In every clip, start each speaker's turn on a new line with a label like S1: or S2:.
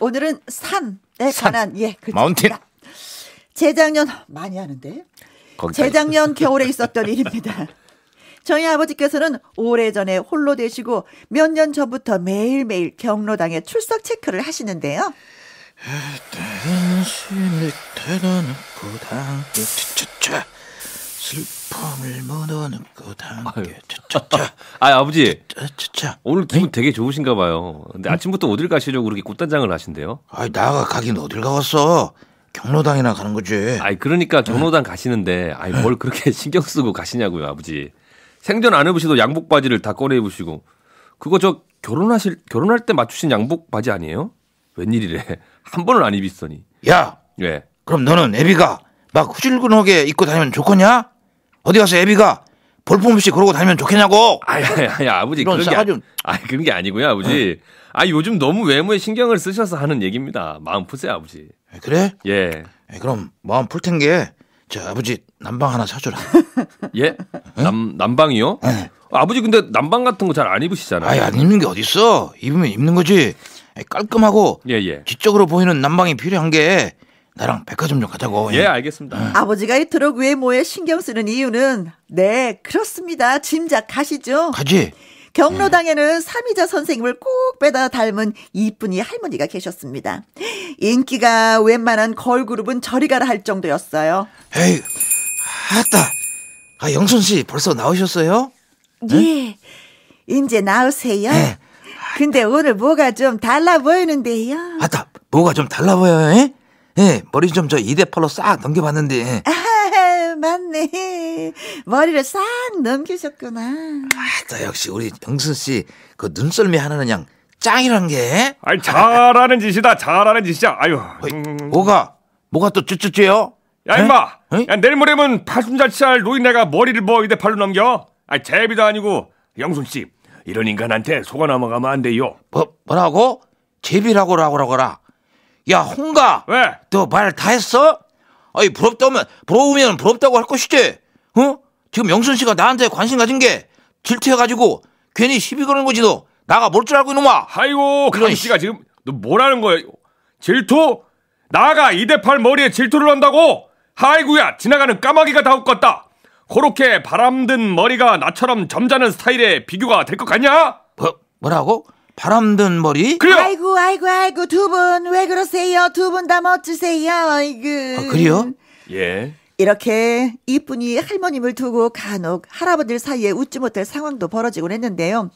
S1: 오늘은 산에 산. 관한 예 마운틴. 재작년 많이 하는데 재작년 겨울에 있었던 일입니다. 저희 아버지께서는 오래전에 홀로 되시고 몇 년 전부터 매일매일 경로당에 출석 체크를 하시는데요.
S2: 대단신이 대단한 부당. 슬픔을 무너는 것 함께.
S3: 아 아버지. 차차차. 오늘 기분 에이? 네? 되게 좋으신가 봐요. 근데 응? 음? 아침부터 어딜 가시려고 그렇게 꽃단장을 하신대요? 아 나가 가긴 어딜 가봤어. 경로당이나 가는 거지. 아이 그러니까 네. 경로당 응. 가시는데 아이 뭘 네. 그렇게 신경 쓰고 가시냐고요, 아버지. 생전 안 입으시도 양복 바지를 다 꺼내 입으시고 그거 저 결혼하실 결혼할 때 맞추신 양복 바지 아니에요? 웬일이래? 한 번을 안 입었더니. 야. 왜? 예.
S2: 그럼 너는 애비가 막 후줄근하게 입고 다니면 좋겠냐? 어디 가서 애비가 볼품없이 그러고 다니면 좋겠냐고. 아니, 아니, 아버지 그런 게, 싸
S3: 아니, 그런 게 아니고요 아버지. 어. 아 요즘 너무 외모에 신경을 쓰셔서 하는 얘기입니다. 마음 푸세요 아버지. 그래? 예.
S2: 그럼 마음 풀 텐게 저 아버지 난방 하나 사줘라.
S3: 예? 남 난방이요? 응. 아버지 근데
S2: 난방 같은 거 잘 안 입으시잖아요. 아안 입는 게 어딨어? 입으면 입는 거지. 깔끔하고 예, 예. 지적으로 보이는 난방이 필요한 게 나랑 백화점 좀 가자고. 예, 알겠습니다. 응.
S1: 아버지가 이토록 외모에 신경 쓰는 이유는 네, 그렇습니다. 짐작하시죠? 가지. 경로당에는 삼이자 선생님을 꼭 빼다 닮은 이쁜이 할머니가 계셨습니다. 인기가 웬만한 걸그룹은 저리 가라 할 정도였어요. 에이,
S2: 아따. 아, 영순 씨 벌써 나오셨어요?
S1: 예. 이제 나오세요. 예. 근데 오늘 뭐가 좀 달라 보이는데요. 아따,
S2: 뭐가 좀 달라 보여요, 예, 머리 좀 저 이대팔로 싹 넘겨봤는데.
S1: 맞네. 머리를 싹 넘기셨구나. 아,
S2: 또 역시 우리 영순씨 그 눈썰미 하나는 양 짱이란 게. 아이 잘하는 짓이다. 잘하는 짓이야. 아유. 음. 뭐가 뭐가 또 쭈쭈쭈요? 야 임마. 야,
S3: 내일 모레면 파순자치할 노인네가 머리를 뭐 이대팔로 넘겨? 아 제비도 아니고 영순
S2: 씨 이런 인간한테 속아 넘어가면 안 돼요. 뭐 뭐라고? 제비라고라고라고라. 야 홍가 왜? 너 말 다 했어? 아니 부럽다면 부러우면 부럽다고 할 것이지 어? 지금 영순 씨가 나한테 관심 가진 게 질투해가지고 괜히 시비 거는 거지 너 나가 뭘 줄 알고 이놈아 아이고 그 씨가 지금 너 뭐라는 거야
S3: 질투? 나가 이대팔 머리에 질투를 한다고? 아이구야 지나가는 까마귀가 다 웃겄다 그렇게 바람든 머리가 나처럼 점잖은 스타일의 비교가
S2: 될 것 같냐? 뭐, 뭐라고? 바람든 머리. 그래요.
S1: 아이고 아이고 아이고 두 분 왜 그러세요? 두 분 다 멋지세요. 아이고. 아, 그래요? 예. 이렇게 이쁜이 할머님을 두고 간혹 할아버들 사이에 웃지 못할 상황도 벌어지곤 했는데요.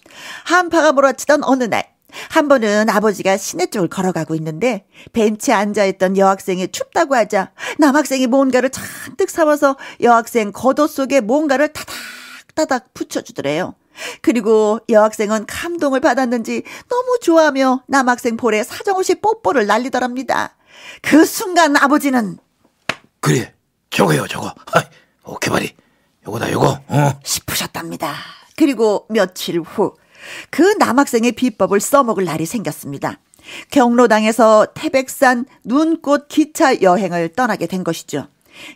S1: 한파가 몰아치던 어느 날. 한 번은 아버지가 시내 쪽을 걸어가고 있는데 벤치에 앉아있던 여학생이 춥다고 하자 남학생이 뭔가를 잔뜩 사와서 여학생 겉옷 속에 뭔가를 타닥 타닥 붙여주더래요. 그리고 여학생은 감동을 받았는지 너무 좋아하며 남학생 볼에 사정없이 뽀뽀를 날리더랍니다. 그 순간 아버지는
S2: 그래 저거요 저거 하이, 오케바리 이 요거다 요거 어.
S1: 싶으셨답니다. 그리고 며칠 후 그 남학생의 비법을 써먹을 날이 생겼습니다. 경로당에서 태백산 눈꽃 기차 여행을 떠나게 된 것이죠.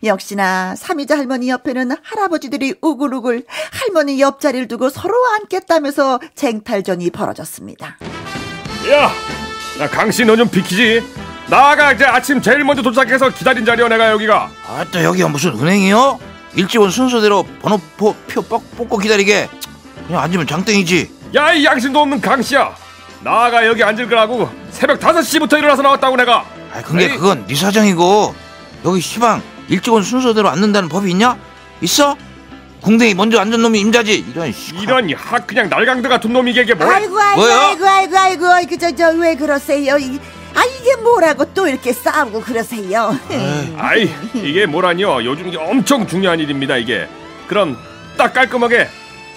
S1: 역시나 삼이자 할머니 옆에는 할아버지들이 우글우글 할머니 옆자리를 두고 서로 앉겠다면서 쟁탈전이 벌어졌습니다.
S3: 야, 야 강씨 너 좀 비키지. 나가 이제 아침 제일 먼저 도착해서 기다린 자리야 내가 여기가. 아또 여기가 무슨
S2: 은행이요? 일찍 온 순서대로 번호표 표 뽑고 기다리게. 그냥 앉으면 장땡이지. 야 이 양심도 없는 강씨야. 나가 여기 앉을 거라고 새벽 다 시부터 일어나서 나왔다고 내가. 아 근데 에이. 그건 네 사정이고 여기 시방 일찍 온 순서대로 앉는다는 법이 있냐? 있어? 궁뎅이 먼저 앉은 놈이 임자지. 이런 씨. 이런 하 그냥 날강도 같은 놈이게 뭐? 아이고 아이고 뭐야? 아이고
S1: 아이고 아이고 아이고 저 저 왜 그러세요? 이, 아 이게 뭐라고 또 이렇게 싸우고 그러세요?
S3: 아이 이게 뭐라니요? 요즘 이게 엄청 중요한 일입니다 이게. 그럼 딱 깔끔하게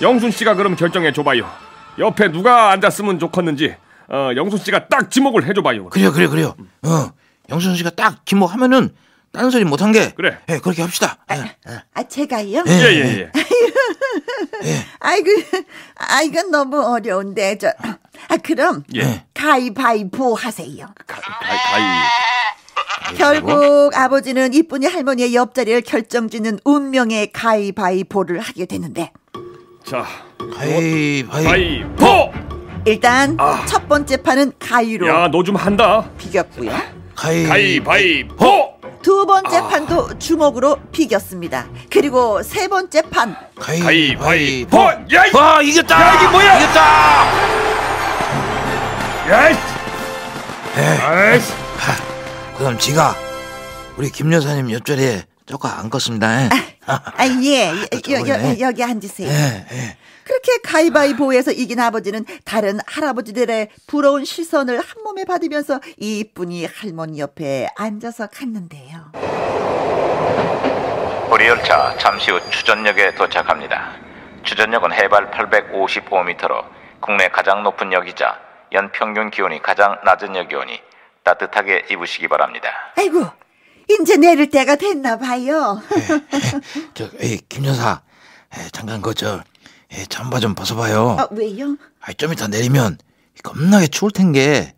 S3: 영순 씨가 그럼 결정해 줘봐요. 옆에 누가 앉았으면 좋겠는지 어, 영순 씨가 딱 지목을 해줘봐요. 그래그래 그래요.
S2: 어 영순 씨가 딱 지목하면은 딴 소리 못한 게. 그래. 예, 그렇게 합시다. 아, 예, 예.
S1: 아 제가요? 예, 예, 예. 예, 예. 아이고, 아 이건 너무 어려운데 저. 아 그럼 예. 가위바위보 하세요. 가, 위 가위. 결국 아버지는 이쁜이 할머니의 옆자리를 결정짓는 운명의 가위바위보를 하게 되는데
S3: 자, 가위바위.
S1: 바 일단 아. 첫 번째 판은 가위로 야, 너 좀 한다. 비겼고요.
S2: 가위. 가위바위
S1: 두 번째 아. 판도 주먹으로 비겼습니다. 그리고 세 번째 판
S2: 가위바위보! 야! 와 이겼다! 야, 이게 뭐야! 이겼다! 야이씨! 아이 그럼 지가 우리 김 여사님 옆자리에 조금 앉겠습니다.
S1: 예. 아, 아, 예, 여, 아, 여, 여, 여기 앉으세요. 예, 예. 그렇게 가위바위보에서 이긴 아버지는 다른 할아버지들의 부러운 시선을 한 몸에 받으면서 이쁜이 할머니 옆에 앉아서 갔는데
S2: 우리 열차 잠시 후 추전역에 도착합니다. 추전역은 해발 855m로 국내 가장 높은 역이자 연평균 기온이 가장 낮은 역이오니 따뜻하게 입으시기 바랍니다.
S1: 아이고, 이제 내릴 때가 됐나 봐요.
S2: 저, 김 여사, 잠깐 거저 잠바 좀 벗어봐요. 아, 왜요? 아, 좀 이따 내리면 겁나게 추울 텐게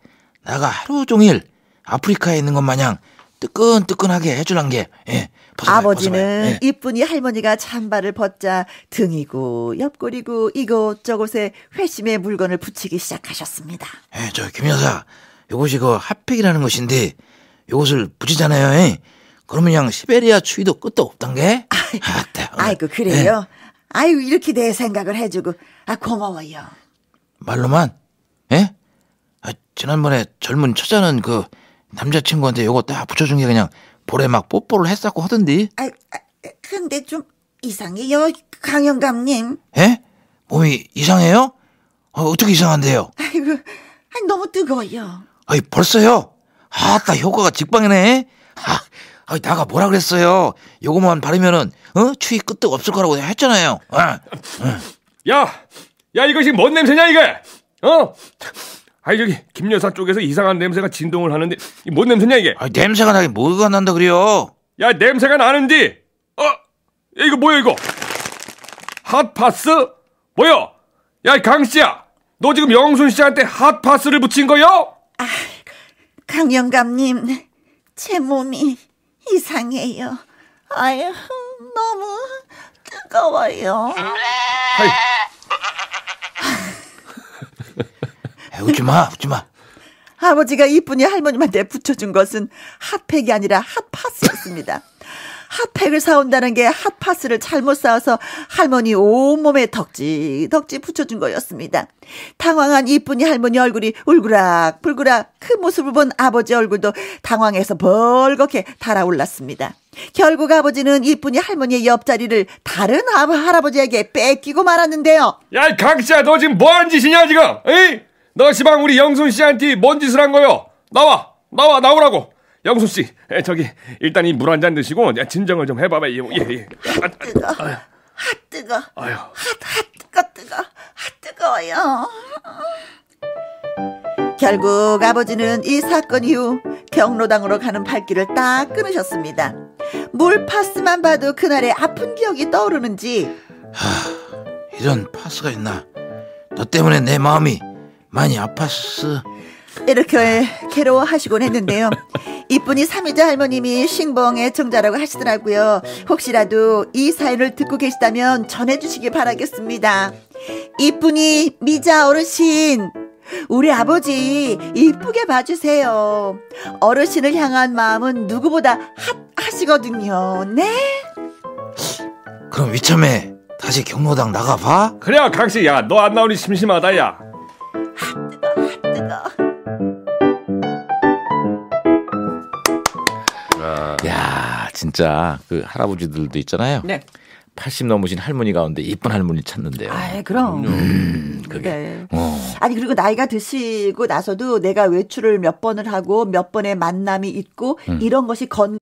S2: 내가 하루 종일 아프리카에 있는 것 마냥 뜨끈뜨끈하게 해주란 게 예,
S1: 벗어나요, 아버지는 벗어나요. 예. 이쁜이 할머니가 찬바를 벗자 등이고 옆구리고 이곳저곳에 회심의 물건을 붙이기 시작하셨습니다.
S2: 예, 저 김여사 요것이 그 핫팩이라는 것인데 요것을 붙이잖아요. 예. 그러면 그냥 시베리아 추위도 끝도 없단 게. 아
S1: 아이고 예. 그래요. 아이고 이렇게 내 생각을 해주고 아 고마워요.
S2: 말로만? 예? 아, 지난번에 젊은 처자는 그 남자친구한테 요거 딱 붙여준 게 그냥 볼에 막 뽀뽀를 했었고 하던데
S1: 아, 아, 근데 좀 이상해요, 강영감님.
S2: 예? 몸이 이상해요? 어, 어떻게 이상한데요?
S1: 아이고, 아니, 너무 뜨거워요.
S2: 아이, 벌써요? 아따, 효과가 직방이네. 아, 아이, 나가 뭐라 그랬어요? 요거만 바르면은, 어? 추위 끄떡 없을 거라고 했잖아요. 어,
S1: 어.
S2: 야! 야, 이거 지금
S3: 뭔 냄새냐, 이게? 어? 아니 저기 김 여사 쪽에서 이상한 냄새가 진동을 하는데 뭔 냄새냐 이게? 아, 냄새가 나게 뭐가 난다 그래요? 야 냄새가 나는디? 어? 이거 뭐야 이거? 핫파스? 뭐야? 야 강씨야 너 지금 영순 씨한테 핫파스를 붙인 거요? 아,
S1: 강 영감님, 제 몸이 이상해요. 아유, 너무 뜨거워요. 아이,
S2: 웃지 마, 웃지 마.
S1: 아버지가 이쁜이 할머님한테 붙여준 것은 핫팩이 아니라 핫파스였습니다. 핫팩을 사온다는 게 핫파스를 잘못 사와서 할머니 온몸에 덕지덕지 붙여준 거였습니다. 당황한 이쁜이 할머니 얼굴이 울그락 불그락 그 모습을 본 아버지 얼굴도 당황해서 벌겋게 달아올랐습니다. 결국 아버지는 이쁜이 할머니의 옆자리를 다른 할아버지에게 뺏기고 말았는데요.
S3: 야, 이 강씨야, 너 지금 뭐 하는 짓이냐, 지금? 에이? 너시방 우리 영순 씨한테 뭔 짓을 한 거요? 나와, 나와, 나오라고. 영순 씨, 저기 일단 이 물 한 잔 드시고 진정을 좀 해봐봐. 예, 예.
S1: 아, 뜨거, 아, 아, 아. 뜨거, 아유, 뜨거, 뜨거, 뜨거워요. 결국 아버지는 이 사건 이후 경로당으로 가는 발길을 딱 끊으셨습니다. 물 파스만 봐도 그날의 아픈 기억이 떠오르는지.
S2: 하, 이런 파스가 있나? 너 때문에 내 마음이 많이 아팠어.
S1: 이렇게 괴로워하시곤 했는데요. 이쁜이 삼이자 할머님이 싱벙의 정자라고 하시더라고요. 혹시라도 이 사연을 듣고 계시다면 전해주시길 바라겠습니다. 이쁜이 미자 어르신, 우리 아버지 이쁘게 봐주세요. 어르신을 향한 마음은 누구보다 핫하시거든요. 네?
S2: 그럼 위참해. 다시 경로당 나가봐? 그래, 강씨, 야, 너 안 나오니
S3: 심심하다, 야.
S2: 야, 진짜 그 할아버지들도 있잖아요. 네. 80 넘으신 할머니 가운데 이쁜 할머니 찾는데요. 아,
S1: 예, 그럼. 음, 그게. 네. 어. 아니 그리고 나이가 드시고 나서도 내가 외출을 몇 번을 하고 몇 번의 만남이 있고 음. 이런 것이 건